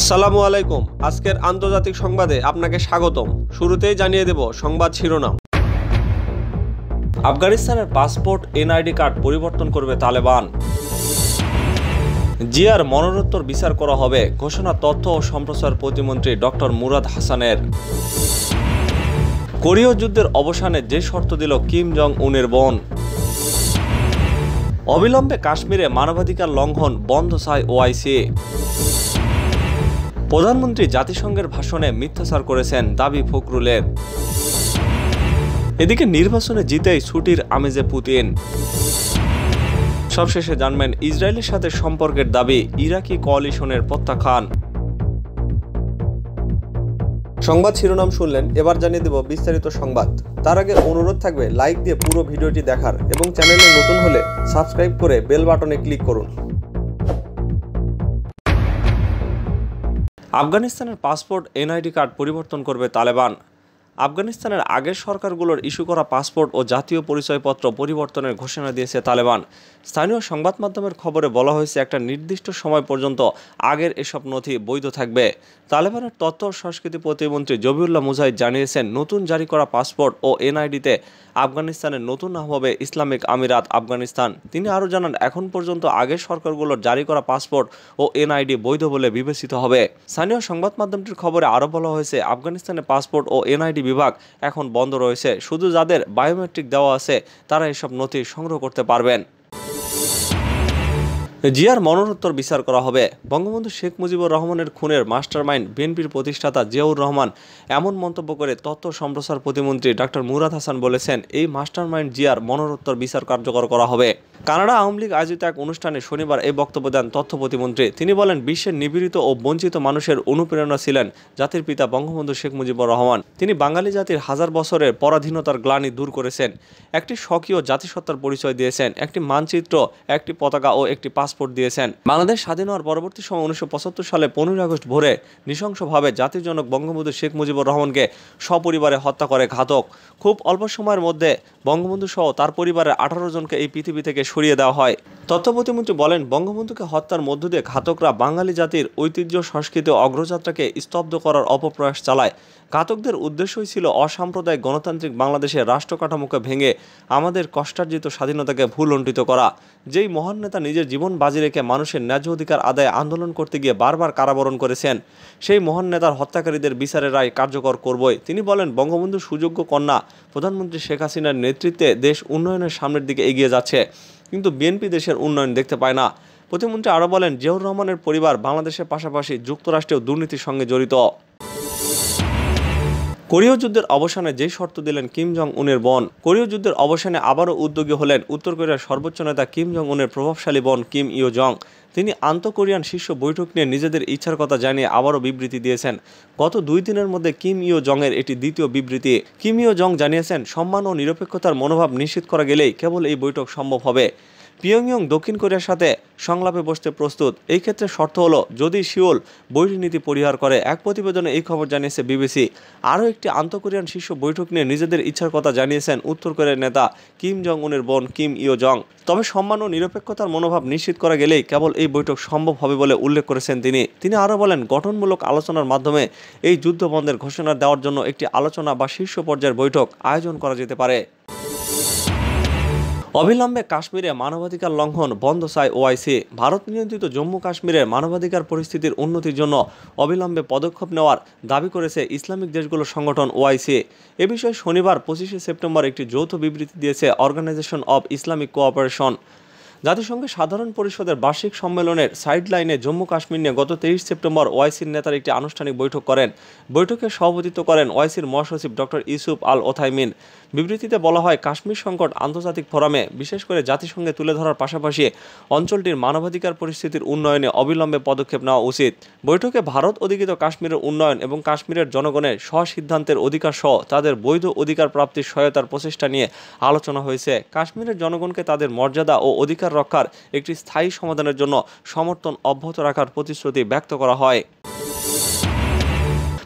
আসসালামু আলাইকুম আজকের আন্তর্জাতিক সংবাদে আপনাকে স্বাগতম শুরুতেই জানিয়ে দেব সংবাদ শিরোনাম আফগানিস্তানের পাসপোর্ট এনআইডি কার্ড পরিবর্তন করবে তালেবান জিয়ার মনোরত্তর বিচার করা হবে ঘোষণা তথ্য ও সম্প্রচার প্রতিমন্ত্রী ডক্টর মুরাদ হাসানের কোরীয় যুদ্ধের অবসানে যে শর্ত দিল কিম জং উনের বন অবিলম্বে কাশ্মীরে মানবাধিকার লঙ্ঘন বন্ধ চায় ওআইসি প্রধানমন্ত্রী জাতিসংঘের ভাষণে মিথ্যাচার করেছেন দাবি ফখরুলের এদিকে নির্বাচনে জিতেই ছুটির আমেজে পুতিন সবশেষে জানবেন ইসরায়েলের সাথে সম্পর্কের দাবি ইরাকি কোয়ালিশনের প্রত্যাখ্যান সংবাদ শিরোনাম শুনলেন এবার জানিয়ে দেব বিস্তারিত সংবাদ তার আগে অনুরোধ থাকবে লাইক দিয়ে পুরো ভিডিওটি দেখার এবং চ্যানেলে নতুন হলে সাবস্ক্রাইব করে বেল বাটনে ক্লিক করুন আফগানিস্তানের পাসপোর্ট এনআইডি কার্ড পরিবর্তন করবে তালেবান আফগানিস্তানের আগের সরকারগুলোর ইস্যু করা পাসপোর্ট ও জাতীয় পরিচয়পত্র পরিবর্তনের ঘোষণা দিয়েছে তালেবান স্থানীয় সংবাদ মাধ্যমের খবরে বলা হয়েছে একটা নির্দিষ্ট সময় পর্যন্ত আগের এসব নথি বৈধ থাকবে তালেবানের তথ্য সংস্কৃতি প্রতিমন্ত্রী জবিউল্লাহ মুজাহিদ জানিয়েছেন নতুন জারি করা পাসপোর্ট ও এনআইডিতে আফগানিস্তানের নতুন নাম হবে ইসলামিক আমিরাত আফগানিস্তান তিনি আরও জানান এখন পর্যন্ত আগের সরকারগুলোর জারি করা পাসপোর্ট ও এনআইডি বৈধ বলে বিবেচিত হবে স্থানীয় সংবাদ মাধ্যমটির খবরে আরও বলা হয়েছে আফগানিস্তানের পাসপোর্ট ও এনআইডি বিভাগ এখন বন্ধ রয়েছে শুধু যাদের বায়োমেট্রিক দেওয়া আছে তারা এসব নথি সংগ্রহ করতে পারবেন জিয়ার মরণোত্তর বিচার করা হবে বঙ্গবন্ধু শেখ মুজিবুর রহমানের খুনের মাস্টার মাইন্ড বিএনপির প্রতিষ্ঠাতা জিয়াউর রহমান এমন মন্তব্য করে তথ্য সম্প্রচার প্রতিমন্ত্রী ডক্টর মুরাদ হাসান বলেছেন এই মাস্টার মাইন্ড জিয়ার মরণোত্তর বিচার কার্যকর করা হবে কানাডা আওয়ামী লীগ আয়োজিত এক অনুষ্ঠানে শনিবার এই বক্তব্য দেন তথ্য প্রতিমন্ত্রী তিনি বলেন বিশ্বের নিবিড়িত ও বঞ্চিত মানুষের অনুপ্রেরণা ছিলেন জাতির পিতা বঙ্গবন্ধু শেখ মুজিবুর রহমান তিনি বাঙালি জাতির হাজার বছরের পরাধীনতার গ্লানি দূর করেছেন একটি স্বকীয় জাতিসত্তার পরিচয় দিয়েছেন একটি মানচিত্র একটি পতাকা ও একটি পাস পাসপোর্ট দিয়েছেন বাংলাদেশ স্বাধীন হওয়ার পরবর্তী সময় উনিশশো সালে পনেরোই আগস্ট ভোরে নৃশংসভাবে জাতির জনক বঙ্গবন্ধু শেখ মুজিবুর রহমানকে সপরিবারে হত্যা করে ঘাতক খুব অল্প সময়ের মধ্যে বঙ্গবন্ধু সহ তার পরিবারের আঠারো জনকে এই পৃথিবী থেকে সরিয়ে দেওয়া হয় তথ্য প্রতিমন্ত্রী বলেন বঙ্গবন্ধুকে হত্যার মধ্য দিয়ে ঘাতকরা বাঙালি জাতির ঐতিহ্য সংস্কৃতি অগ্রযাত্রাকে স্তব্ধ করার অপপ্রয়াস চালায় ঘাতকদের উদ্দেশ্যই ছিল অসাম্প্রদায়িক গণতান্ত্রিক বাংলাদেশের রাষ্ট্র কাঠামোকে ভেঙে আমাদের কষ্টার্জিত স্বাধীনতাকে ভুল অন্টিত করা যেই মহান নেতা নিজের জীবন বাজি রেখে মানুষের ন্যায্য অধিকার আদায়ে আন্দোলন করতে গিয়ে বারবার কারাবরণ করেছেন সেই মহান নেতার হত্যাকারীদের বিচারের রায় কার্যকর করবই তিনি বলেন বঙ্গবন্ধু সুযোগ্য কন্যা প্রধানমন্ত্রী শেখ হাসিনার নেতৃত্বে দেশ উন্নয়নের সামনের দিকে এগিয়ে যাচ্ছে কিন্তু বিএনপি দেশের উন্নয়ন দেখতে পায় না প্রতিমন্ত্রী আরও বলেন জিয়াউর রহমানের পরিবার বাংলাদেশের পাশাপাশি যুক্তরাষ্ট্রেও দুর্নীতির সঙ্গে জড়িত কোরীয় যুদ্ধের অবসানে যে শর্ত দিলেন কিম জং উনের বন কোরীয় যুদ্ধের অবসানে আবারও উদ্যোগী হলেন উত্তর কোরিয়ার সর্বোচ্চ নেতা কিম জং উনের প্রভাবশালী বন কিম ইয়ো জং তিনি আন্তঃকোরিয়ান শীর্ষ বৈঠক নিয়ে নিজেদের ইচ্ছার কথা জানিয়ে আবারও বিবৃতি দিয়েছেন গত দুই দিনের মধ্যে কিম ইয়ো জংয়ের এটি দ্বিতীয় বিবৃতি কিম ইয়ো জং জানিয়েছেন সম্মান ও নিরপেক্ষতার মনোভাব নিশ্চিত করা গেলেই কেবল এই বৈঠক সম্ভব হবে পিয়ংয়ং দক্ষিণ কোরিয়ার সাথে সংলাপে বসতে প্রস্তুত এই ক্ষেত্রে শর্ত হলো যদি সিওল বৈঠক নীতি পরিহার করে এক প্রতিবেদনে এই খবর জানিয়েছে বিবিসি আরও একটি আন্তঃকোরিয়ান শীর্ষ বৈঠক নিয়ে নিজেদের ইচ্ছার কথা জানিয়েছেন উত্তর কোরিয়ার নেতা কিম জং উনের বোন কিম ইয়ো জং তবে সম্মান ও নিরপেক্ষতার মনোভাব নিশ্চিত করা গেলেই কেবল এই বৈঠক সম্ভব হবে বলে উল্লেখ করেছেন তিনি তিনি আরও বলেন গঠনমূলক আলোচনার মাধ্যমে এই যুদ্ধ বন্ধের ঘোষণা দেওয়ার জন্য একটি আলোচনা বা শীর্ষ পর্যায়ের বৈঠক আয়োজন করা যেতে পারে অবিলম্বে কাশ্মীরে মানবাধিকার লঙ্ঘন বন্ধ চায় ওআইসি ভারত নিয়ন্ত্রিত জম্মু কাশ্মীরের মানবাধিকার পরিস্থিতির উন্নতির জন্য অবিলম্বে পদক্ষেপ নেওয়ার দাবি করেছে ইসলামিক দেশগুলোর সংগঠন ওআইসি এ বিষয়ে শনিবার পঁচিশে সেপ্টেম্বর একটি যৌথ বিবৃতি দিয়েছে অর্গানাইজেশন অব ইসলামিক কোঅপারেশন জাতিসংঘের সাধারণ পরিষদের বার্ষিক সম্মেলনের সাইডলাইনে জম্মু কাশ্মীর নিয়ে গত তেইশ সেপ্টেম্বর ওয়াইসির নেতার একটি আনুষ্ঠানিক বৈঠক করেন বৈঠকে সভাপতিত্ব করেন ওয়াইসির মহাসচিব ডক্টর ইউসুফ আল ওথাইমিন বিবৃতিতে বলা হয় কাশ্মীর সংকট আন্তর্জাতিক ফোরামে বিশেষ করে জাতিসংঘে তুলে ধরার পাশাপাশি অঞ্চলটির মানবাধিকার পরিস্থিতির উন্নয়নে অবিলম্বে পদক্ষেপ নেওয়া উচিত বৈঠকে ভারত অধিকৃত কাশ্মীরের উন্নয়ন এবং কাশ্মীরের জনগণের স্বসিদ্ধান্তের অধিকার সহ তাদের বৈধ অধিকার প্রাপ্তির সহায়তার প্রচেষ্টা নিয়ে আলোচনা হয়েছে কাশ্মীরের জনগণকে তাদের মর্যাদা ও অধিকার রক্ষার একটি স্থায়ী সমাধানের জন্য সমর্থন অব্যাহত রাখার প্রতিশ্রুতি ব্যক্ত করা হয়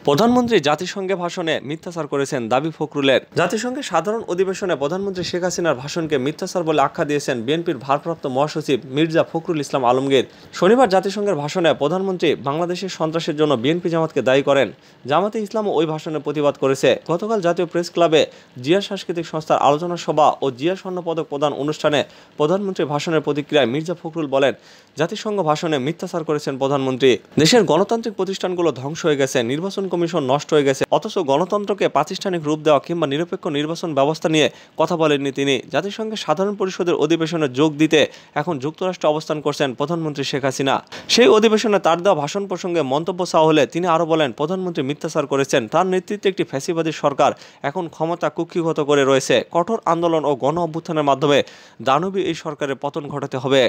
প্রধানমন্ত্রী জাতিসংঘে ভাষণে মিথ্যাচার করেছেন দাবি ফখরুলের জাতিসংঘের সাধারণ অধিবেশনে প্রধানমন্ত্রী শেখ হাসিনার ভাষণকে মিথ্যাচার বলে আখ্যা দিয়েছেন বিএনপির ভারপ্রাপ্ত মহাসচিব মির্জা ফখরুল ইসলাম আলমগীর শনিবার জাতিসংঘের ভাষণে প্রধানমন্ত্রী বাংলাদেশের সন্ত্রাসের জন্য বিএনপি জামাতকে দায়ী করেন জামাতে ইসলামও ওই ভাষণে প্রতিবাদ করেছে গতকাল জাতীয় প্রেস ক্লাবে জিয়া সাংস্কৃতিক সংস্থার আলোচনা সভা ও জিয়া স্বর্ণপদক প্রদান অনুষ্ঠানে প্রধানমন্ত্রী ভাষণের প্রতিক্রিয়ায় মির্জা ফখরুল বলেন জাতিসংঘ ভাষণে মিথ্যাচার করেছেন প্রধানমন্ত্রী দেশের গণতান্ত্রিক প্রতিষ্ঠানগুলো ধ্বংস হয়ে গেছে নির্বাচন কমিশন নষ্ট হয়ে গেছে অথচ গণতন্ত্রকে প্রাতিষ্ঠানিক রূপ দেওয়া কিংবা নিরপেক্ষ নির্বাচন ব্যবস্থা নিয়ে কথা বলেননি তিনি জাতিসংঘের সাধারণ পরিষদের অধিবেশনে যোগ দিতে এখন যুক্তরাষ্ট্রে অবস্থান করছেন প্রধানমন্ত্রী শেখ হাসিনা সেই অধিবেশনে তার দেওয়া ভাষণ প্রসঙ্গে মন্তব্য চাওয়া হলে তিনি আরও বলেন প্রধানমন্ত্রী মিথ্যাচার করেছেন তার নেতৃত্বে একটি ফ্যাসিবাদী সরকার এখন ক্ষমতা কুক্ষিগত করে রয়েছে কঠোর আন্দোলন ও গণ অভ্যুত্থানের মাধ্যমে দানবী এই সরকারের পতন ঘটাতে হবে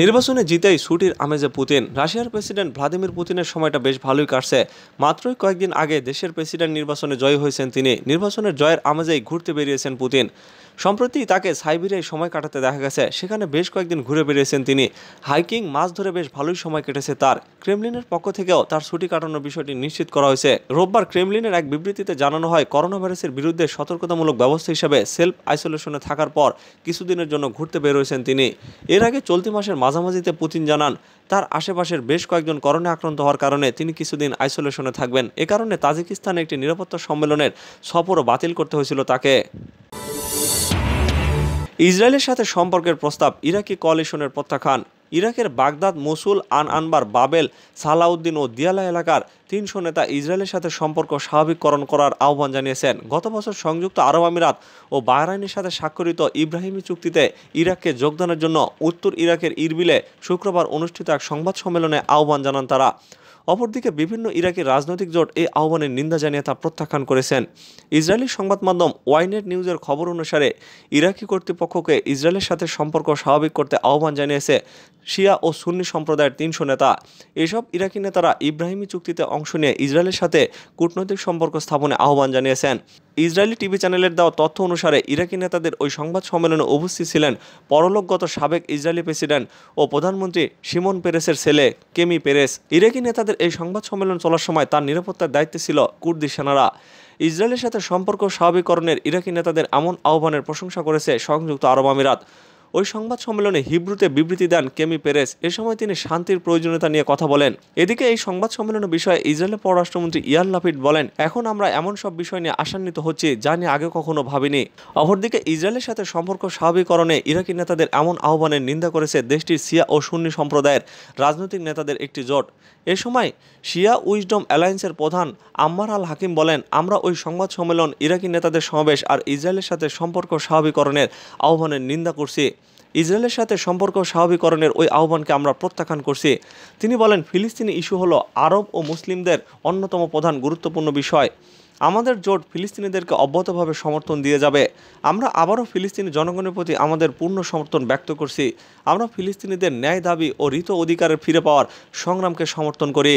নির্বাচনে জিতেই ছুটির আমেজে পুতিন রাশিয়ার প্রেসিডেন্ট ভ্লাদিমির পুতিনের সময়টা বেশ ভালোই কাটছে মাত্রই কয়েকদিন আগে দেশের প্রেসিডেন্ট নির্বাচনে জয় হয়েছেন তিনি নির্বাচনের জয়ের আমেজেই ঘুরতে বেরিয়েছেন পুতিন সম্প্রতি তাকে সাইবেরিয়ায় সময় কাটাতে দেখা গেছে সেখানে বেশ কয়েকদিন ঘুরে বেরিয়েছেন তিনি হাইকিং মাছ ধরে বেশ ভালোই সময় কেটেছে তার ক্রেমলিনের পক্ষ থেকেও তার ছুটি কাটানোর বিষয়টি নিশ্চিত করা হয়েছে রোববার ক্রেমলিনের এক বিবৃতিতে জানানো হয় করোনা ভাইরাসের বিরুদ্ধে সতর্কতামূলক ব্যবস্থা হিসেবে সেলফ আইসোলেশনে থাকার পর কিছুদিনের জন্য ঘুরতে বের হয়েছেন তিনি এর আগে চলতি মাসের মাঝামাঝিতে পুতিন জানান তার আশেপাশের বেশ কয়েকজন করোনা আক্রান্ত হওয়ার কারণে তিনি কিছুদিন আইসোলেশনে থাকবেন এ কারণে তাজিকিস্তানে একটি নিরাপত্তা সম্মেলনের সফরও বাতিল করতে হয়েছিল তাকে ইসরায়েলের সাথে সম্পর্কের প্রস্তাব ইরাকি কলিশনের প্রত্যাখ্যান ইরাকের বাগদাদ মসুল আন আনবার বাবেল সালাউদ্দিন ও দিয়ালা এলাকার তিনশো নেতা ইসরায়েলের সাথে সম্পর্ক স্বাভাবিককরণ করার আহ্বান জানিয়েছেন গত বছর সংযুক্ত আরব আমিরাত ও বাহরাইনের সাথে স্বাক্ষরিত ইব্রাহিমী চুক্তিতে ইরাককে যোগদানের জন্য উত্তর ইরাকের ইরবিলে শুক্রবার অনুষ্ঠিত এক সংবাদ সম্মেলনে আহ্বান জানান তারা অপরদিকে বিভিন্ন ইরাকি রাজনৈতিক জোট এই আহ্বানের নিন্দা জানিয়ে তা প্রত্যাখ্যান করেছেন ইসরায়েলি সংবাদ মাধ্যম ওয়াইনেট নিউজের খবর অনুসারে ইরাকি কর্তৃপক্ষকে ইসরায়েলের সাথে সম্পর্ক স্বাভাবিক করতে আহ্বান জানিয়েছে শিয়া ও সুন্নি সম্প্রদায়ের তিনশো নেতা এসব ইরাকি নেতারা ইব্রাহিমি চুক্তিতে অংশ নিয়ে ইসরায়েলের সাথে কূটনৈতিক সম্পর্ক স্থাপনে আহ্বান জানিয়েছেন ইসরায়েলি টিভি চ্যানেলের দেওয়া তথ্য অনুসারে ইরাকি নেতাদের ওই সংবাদ সম্মেলনে উপস্থিত ছিলেন পরলোকগত সাবেক ইসরায়েলি প্রেসিডেন্ট ও প্রধানমন্ত্রী সিমন পেরেসের ছেলে কেমি পেরেস ইরাকি নেতাদের এই সংবাদ সম্মেলন চলার সময় তার নিরাপত্তার দায়িত্বে ছিল কুর্দি সেনারা ইসরায়েলের সাথে সম্পর্ক স্বাভাবিকরণের ইরাকি নেতাদের এমন আহ্বানের প্রশংসা করেছে সংযুক্ত আরব আমিরাত ওই সংবাদ সম্মেলনে হিব্রুতে বিবৃতি দেন কেমি পেরেস এ সময় তিনি শান্তির প্রয়োজনীয়তা নিয়ে কথা বলেন এদিকে এই সংবাদ সম্মেলনের বিষয়ে ইসরায়েলের পররাষ্ট্রমন্ত্রী ইয়ার লাপিড বলেন এখন আমরা এমন সব বিষয় নিয়ে আশান্বিত হচ্ছি যা নিয়ে আগে কখনো ভাবিনি অপরদিকে ইসরায়েলের সাথে সম্পর্ক স্বাভাবিকরণে ইরাকি নেতাদের এমন আহ্বানের নিন্দা করেছে দেশটির সিয়া ও সুন্নি সম্প্রদায়ের রাজনৈতিক নেতাদের একটি জোট এ সময় শিয়া উইজডম অ্যালায়েন্সের প্রধান আম্মার আল হাকিম বলেন আমরা ওই সংবাদ সম্মেলন ইরাকি নেতাদের সমাবেশ আর ইসরায়েলের সাথে সম্পর্ক স্বাভাবিকরণের আহ্বানের নিন্দা করছি ইসরায়েলের সাথে সম্পর্ক স্বাভাবিকরণের ওই আহ্বানকে আমরা প্রত্যাখ্যান করছি তিনি বলেন ফিলিস্তিনি ইস্যু হলো আরব ও মুসলিমদের অন্যতম প্রধান গুরুত্বপূর্ণ বিষয় আমাদের জোট ফিলিস্তিনিদেরকে অব্যাহতভাবে সমর্থন দিয়ে যাবে আমরা আবারও ফিলিস্তিনি জনগণের প্রতি আমাদের পূর্ণ সমর্থন ব্যক্ত করছি আমরা ফিলিস্তিনিদের ন্যায় দাবি ও ঋত অধিকারের ফিরে পাওয়ার সংগ্রামকে সমর্থন করি